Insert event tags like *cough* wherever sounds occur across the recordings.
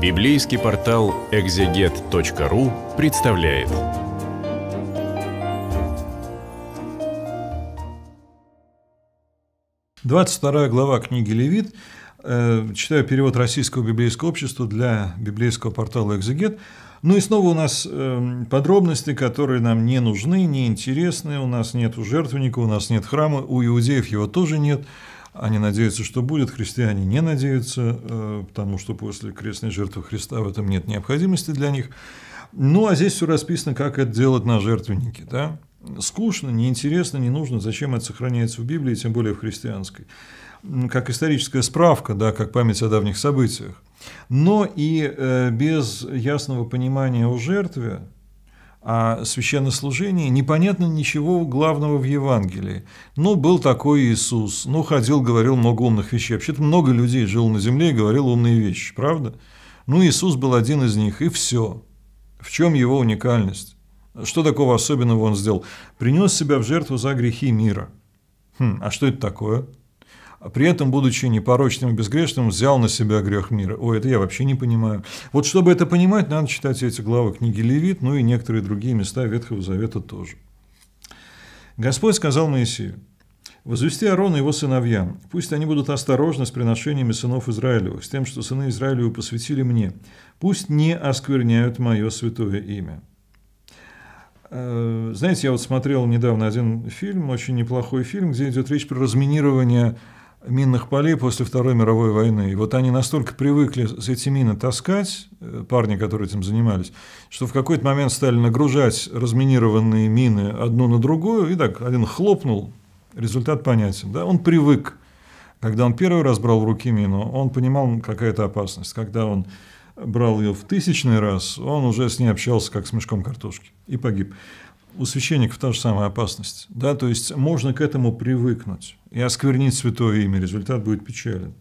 Библейский портал экзегет.ру представляет. Двадцать вторая глава книги Левит. Э, читаю перевод Российского библейского общества для библейского портала «Экзегет». Ну и снова у нас эм, подробности, которые нам не нужны, не интересны. У нас нет жертвенника, у нас нет храма, у иудеев его тоже нет. Они надеются, что будет, христиане не надеются, э, потому что после крестной жертвы Христа в этом нет необходимости для них. Ну, а здесь все расписано, как это делать на жертвеннике. Да? Скучно, неинтересно, не нужно, зачем это сохраняется в Библии, тем более в христианской. Как историческая справка, да, как память о давних событиях. Но и э, без ясного понимания о жертве, о священнослужении, непонятно ничего главного в Евангелии. Ну, был такой Иисус, ну, ходил, говорил много умных вещей. Вообще-то много людей жил на земле и говорил умные вещи, правда? Ну, Иисус был один из них, и все. В чем его уникальность? Что такого особенного он сделал? Принес себя в жертву за грехи мира. Хм, а что это такое? А при этом, будучи непорочным и безгрешным, взял на себя грех мира. Ой, это я вообще не понимаю. Вот чтобы это понимать, надо читать эти главы книги Левит, ну и некоторые другие места Ветхого Завета тоже. Господь сказал Моисею, «Возвести Аарона и его сыновьям, пусть они будут осторожны с приношениями сынов Израилевых, с тем, что сыны Израилевы посвятили мне, пусть не оскверняют мое святое имя». Э, знаете, я вот смотрел недавно один фильм, очень неплохой фильм, где идет речь про разминирование минных полей после Второй мировой войны. И вот они настолько привыкли эти мины таскать, э, парни, которые этим занимались, что в какой-то момент стали нагружать разминированные мины одну на другую, и так один хлопнул, результат понятен. Да? Он привык. Когда он первый раз брал в руки мину, он понимал, какая это опасность. Когда он брал ее в тысячный раз, он уже с ней общался, как с мешком картошки, и погиб у священников та же самая опасность. Да? То есть можно к этому привыкнуть и осквернить святое имя, результат будет печален.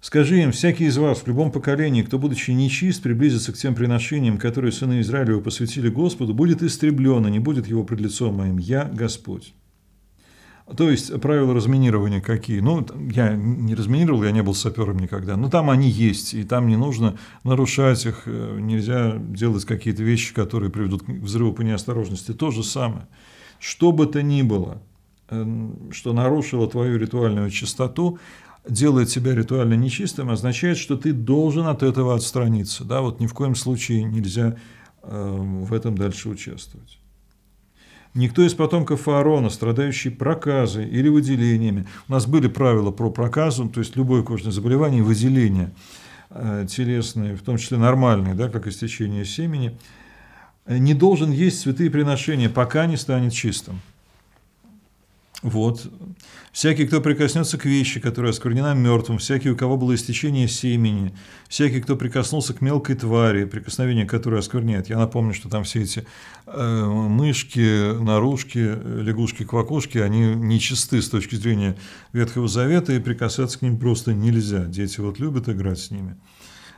Скажи им, всякий из вас в любом поколении, кто, будучи нечист, приблизится к тем приношениям, которые сыны Израилевы посвятили Господу, будет истреблен, и не будет его пред лицом моим. Я Господь. То есть правила разминирования какие? Ну, я не разминировал, я не был сапером никогда, но там они есть, и там не нужно нарушать их, э, нельзя делать какие-то вещи, которые приведут к взрыву по неосторожности. То же самое. Что бы то ни было, эм, что нарушило твою ритуальную чистоту, делает тебя ритуально нечистым, означает, что ты должен от этого отстраниться. Да, вот ни в коем случае нельзя эм, в этом дальше участвовать. Никто из потомков аарона, страдающий проказой или выделениями, у нас были правила про проказу, то есть любое кожное заболевание выделение э, телесные, в том числе нормальные, да, как истечение семени, э, не должен есть святые приношения, пока не станет чистым. Вот. Всякий, кто прикоснется к вещи, которая осквернена мертвым, всякий, у кого было истечение семени, всякий, кто прикоснулся к мелкой твари, прикосновение которой оскверняет. Я напомню, что там все эти э, мышки, наружки, лягушки, квакушки, они нечисты с точки зрения Ветхого Завета, и прикасаться к ним просто нельзя. Дети вот любят играть с ними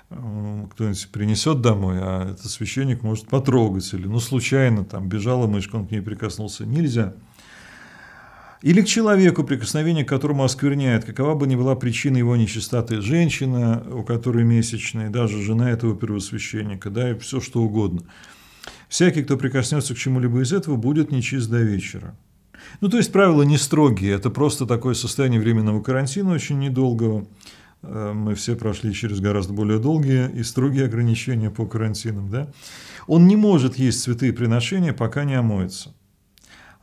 кто-нибудь принесет домой, а этот священник может потрогать или, ну, случайно там бежала мышка, он к ней прикоснулся. Нельзя. Или к человеку, прикосновение к которому оскверняет, какова бы ни была причина его нечистоты, женщина, у которой месячные, даже жена этого первосвященника, да, и все что угодно. Всякий, кто прикоснется к чему-либо из этого, будет нечист до вечера. Ну, то есть правила не строгие, это просто такое состояние временного карантина, очень недолгого. Э, мы все прошли через гораздо более долгие и строгие ограничения по карантинам. Да? Он не может есть цветы приношения, пока не омоется.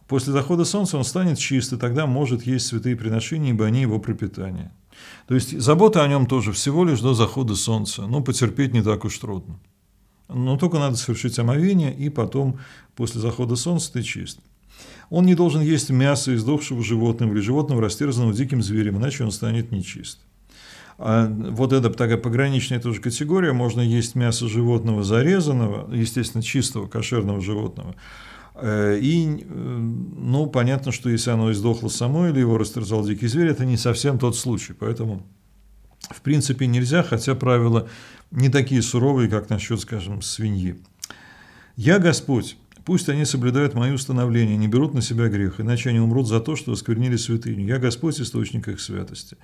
После захода солнца он станет чист, и тогда может есть святые приношения, ибо они его пропитание. То есть забота о нем тоже всего лишь до захода солнца. но потерпеть не так уж трудно. Но только надо совершить омовение, и потом, после захода солнца, ты чист. Он не должен есть мясо издохшего животного или животного, растерзанного диким зверем, иначе он станет нечист. А вот это, такая пограничная тоже категория, можно есть мясо животного зарезанного, естественно, чистого кошерного животного, Э, и, э, ну, понятно, что если оно издохло само или его растерзал дикий зверь, это не совсем тот случай. Поэтому, в принципе, нельзя, хотя правила не такие суровые, как насчет, скажем, свиньи. «Я Господь, пусть они соблюдают мои установления, не берут на себя грех, иначе они умрут за то, что осквернили святыню. Я Господь, источник их святости».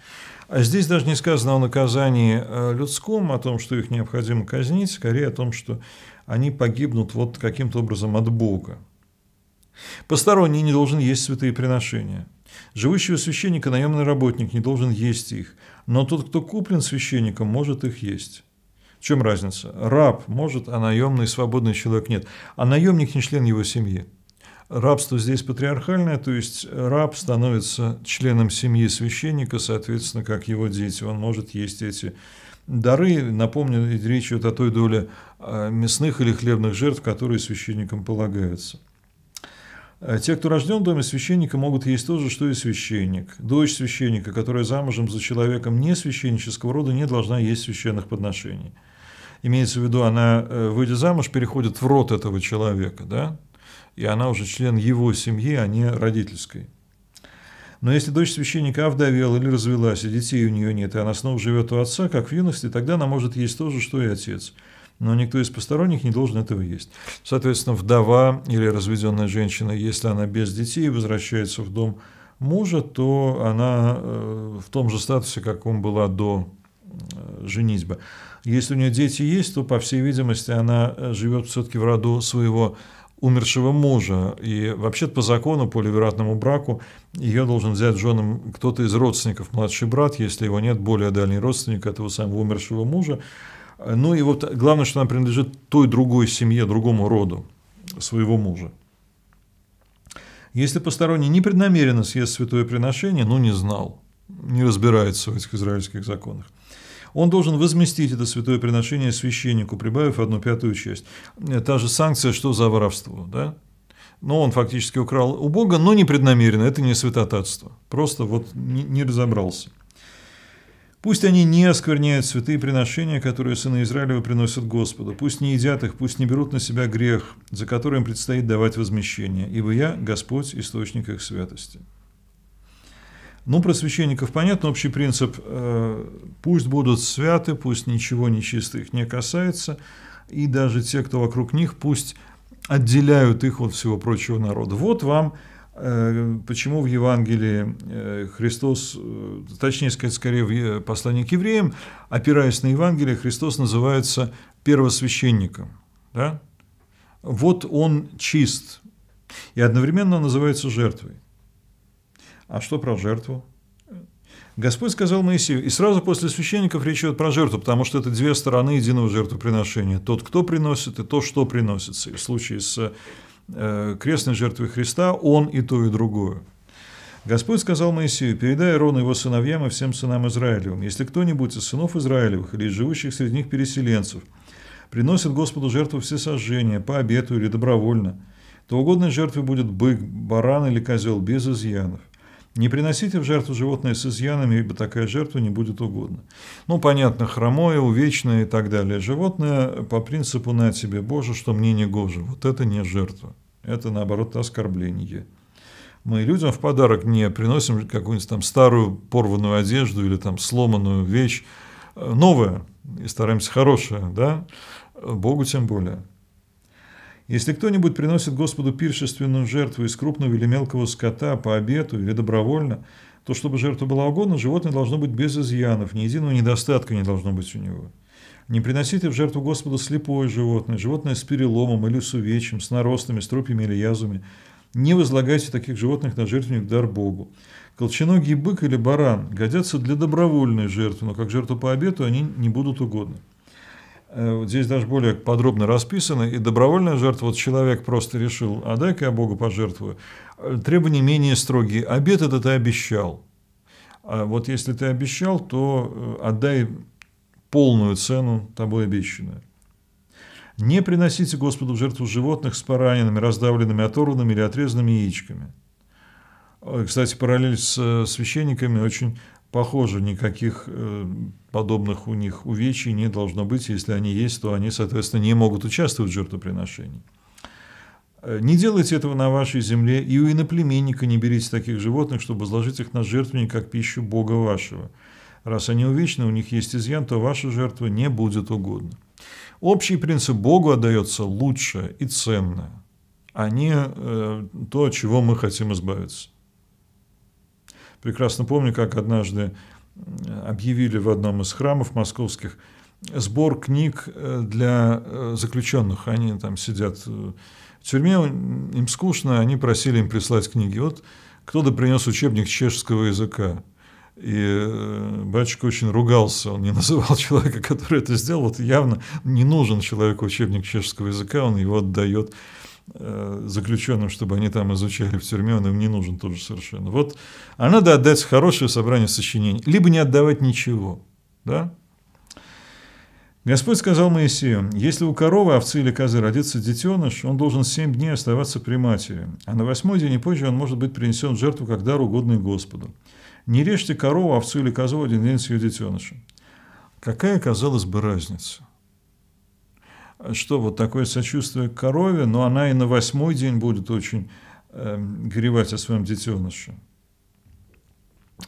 А здесь даже не сказано о наказании э, людском, о том, что их необходимо казнить, скорее о том, что они погибнут вот каким-то образом от Бога. Посторонний не должен есть святые приношения. Живущего священника наемный работник не должен есть их, но тот, кто куплен священником, может их есть. В чем разница? Раб может, а наемный свободный человек нет. А наемник не член его семьи. Рабство здесь патриархальное, то есть раб становится членом семьи священника, соответственно, как его дети. Он может есть эти дары. Напомню, речь идет о той доле э, мясных или хлебных жертв, которые священникам полагаются. Э, те, кто рожден в доме священника, могут есть то же, что и священник. Дочь священника, которая замужем за человеком не священнического рода, не должна есть священных подношений. Имеется в виду, она, э, выйдя замуж, переходит в род этого человека, да? и она уже член его семьи, а не родительской. Но если дочь священника овдовела или развелась, и детей у нее нет, и она снова живет у отца, как в юности, тогда она может есть то же, что и отец – но никто из посторонних не должен этого есть. Соответственно, вдова или разведенная женщина, если она без детей возвращается в дом мужа, то она э, в том же статусе, как он была до э, женитьбы. Если у нее дети есть, то, по всей видимости, она э, живет все-таки в роду своего умершего мужа. И вообще по закону, по ливератному браку, ее должен взять женам кто-то из родственников, младший брат, если его нет, более дальний родственник этого самого умершего мужа. Ну и вот главное, что она принадлежит той другой семье, другому роду своего мужа. Если посторонний непреднамеренно съест святое приношение, ну не знал, не разбирается в этих израильских законах, он должен возместить это святое приношение священнику, прибавив одну пятую часть. Та же санкция, что за воровство, да? Но он фактически украл у Бога, но непреднамеренно, это не святотатство. Просто вот не, не разобрался. Пусть они не оскверняют святые приношения, которые сыны Израилева приносят Господу. Пусть не едят их, пусть не берут на себя грех, за который им предстоит давать возмещение, ибо я, Господь, источник их святости. Ну, про священников понятно, общий принцип э, «пусть будут святы, пусть ничего нечистых не касается, и даже те, кто вокруг них, пусть отделяют их от всего прочего народа». Вот вам Э, почему в Евангелии э, Христос, э, точнее сказать, скорее в послании к евреям, опираясь на Евангелие, Христос называется первосвященником. Да? Вот он чист, и одновременно называется жертвой. А что про жертву? Господь сказал Моисею, и сразу после священников речь идет про жертву, потому что это две стороны единого жертвоприношения. Тот, кто приносит, и то, что приносится. И в случае с Э, крестной жертвы Христа, он и то, и другое. Господь сказал Моисею, передай Аарону его сыновьям и всем сынам Израилевым, если кто-нибудь из сынов Израилевых или из живущих среди них переселенцев приносит Господу жертву все сожжения, по обету или добровольно, то угодной жертвой будет бык, баран или козел без изъянов. Не приносите в жертву животное с изъянами, ибо такая жертва не будет угодна. Ну, понятно, хромое, увечное и так далее. Животное по принципу «на тебе, Боже, что мне не гоже». Вот это не жертва. Это, наоборот, оскорбление. Мы людям в подарок не приносим какую-нибудь там старую порванную одежду или там сломанную вещь. Новое. И стараемся хорошее, да? Богу тем более. Если кто-нибудь приносит Господу пиршественную жертву из крупного или мелкого скота по обету или добровольно, то чтобы жертва была угодна, животное должно быть без изъянов, ни единого недостатка не должно быть у него. Не приносите в жертву Господу слепое животное, животное с переломом или с увечьем, с наростами, струпьями или язвами. Не возлагайте таких животных на жертвенник дар Богу. Колченогий бык или баран годятся для добровольной жертвы, но как жертву по обету они не будут угодны. Э, здесь даже более подробно расписано, и добровольная жертва, вот человек просто решил, а дай-ка я Богу пожертвую. Э, требования менее строгие. Обед это ты обещал. А вот если ты обещал, то э, отдай полную цену тобой обещанную. Не приносите Господу в жертву животных с пораненными, раздавленными, оторванными или отрезанными яичками. Кстати, параллель с священниками очень Похоже, никаких э, подобных у них увечий не должно быть. Если они есть, то они, соответственно, не могут участвовать в жертвоприношении. Э, не делайте этого на вашей земле, и у иноплеменника не берите таких животных, чтобы возложить их на жертвенник как пищу Бога вашего. Раз они увечны, у них есть изъян, то ваша жертва не будет угодна. Общий принцип Богу отдается лучшее и ценное, а не э, то, от чего мы хотим избавиться прекрасно помню, как однажды объявили в одном из храмов московских сбор книг э, для э, заключенных. Они там сидят э, в тюрьме, им скучно, они просили им прислать книги. Вот кто-то принес учебник чешского языка. И батюшка очень ругался, он не *laughs* называл человека, который это сделал. Вот явно не нужен человеку учебник чешского языка, он его отдает Э, заключенным, чтобы они там изучали в тюрьме, он им не нужен тоже совершенно. Вот, а надо отдать хорошее собрание сочинений, либо не отдавать ничего. Да? Господь сказал Моисею, если у коровы, овцы или козы родится детеныш, он должен семь дней оставаться при матери, а на восьмой день и позже он может быть принесен в жертву как дар угодный Господу. Не режьте корову, овцу или козу один день с ее детенышем. Какая, казалось бы, разница? что вот такое сочувствие к корове, но она и на восьмой день будет очень э, горевать о своем детеныше.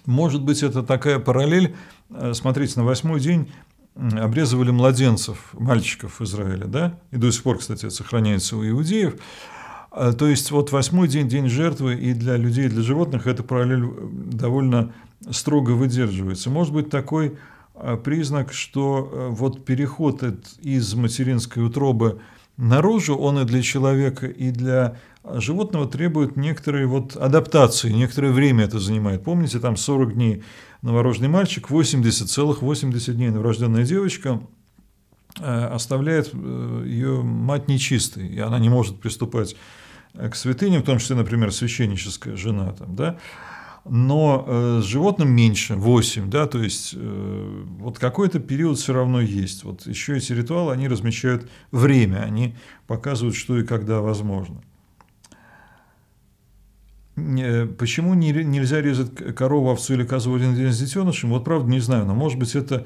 Может быть, это такая параллель. Э, смотрите, на восьмой день обрезывали младенцев, мальчиков Израиля, да? И до сих пор, кстати, это сохраняется у иудеев. Э, то есть вот восьмой день, день жертвы, и для людей, и для животных эта параллель э, довольно строго выдерживается. Может быть, такой Э, признак, что э, вот переход из материнской утробы наружу, он и для человека, и для э, животного требует некоторой вот адаптации, некоторое время это занимает. Помните, там 40 дней новорожденный мальчик, 80, целых 80 дней новорожденная девочка оставляет ее мать нечистой, и она не может приступать к святыням, в том числе, например, священническая жена. Там, да? но э, с животным меньше, 8, да, то есть э, вот какой-то период все равно есть. Вот еще эти ритуалы, они размещают время, они показывают, что и когда возможно. Э, почему нельзя резать корову, овцу или козу в один день с детенышем? Вот правда не знаю, но может быть это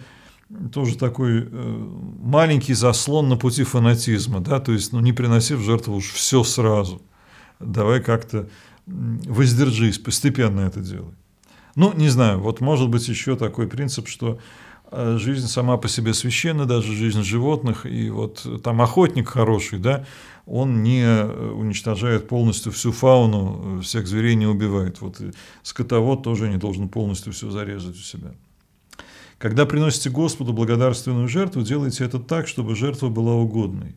тоже такой маленький заслон на пути фанатизма, да, то есть ну, не приносив жертву уж все сразу. Давай как-то воздержись, постепенно это делай. Ну, не знаю, вот может быть еще такой принцип, что э, жизнь сама по себе священна, даже жизнь животных, и вот там охотник хороший, да, он не э, уничтожает полностью всю фауну, э, всех зверей не убивает. Вот скотовод тоже не должен полностью все зарезать у себя. Когда приносите Господу благодарственную жертву, делайте это так, чтобы жертва была угодной.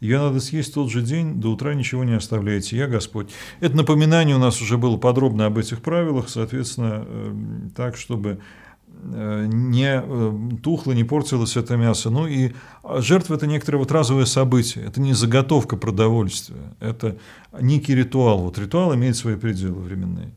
Ее надо съесть тот же день, до утра ничего не оставляйте, я Господь. Это напоминание у нас уже было подробно об этих правилах, соответственно, э, так, чтобы э, не э, тухло, не портилось это мясо. Ну и а, жертва – это некоторое вот разовое событие, это не заготовка продовольствия, это некий ритуал. Вот ритуал имеет свои пределы временные.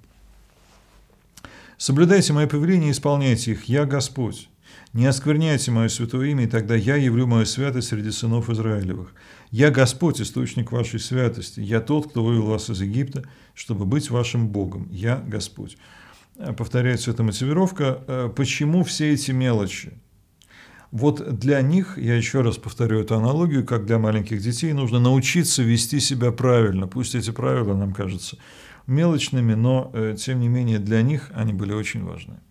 «Соблюдайте мои повеления и исполняйте их, я Господь». Не оскверняйте мое святое имя, и тогда я явлю мою святость среди сынов Израилевых. Я Господь, источник вашей святости. Я тот, кто вывел вас из Египта, чтобы быть вашим Богом. Я Господь. Э, повторяется эта мотивировка. «Э, почему все эти мелочи? Вот для них, я еще раз повторю эту аналогию, как для маленьких детей, нужно научиться вести себя правильно. Пусть эти правила нам кажутся мелочными, но, э, тем не менее, для них они были очень важны.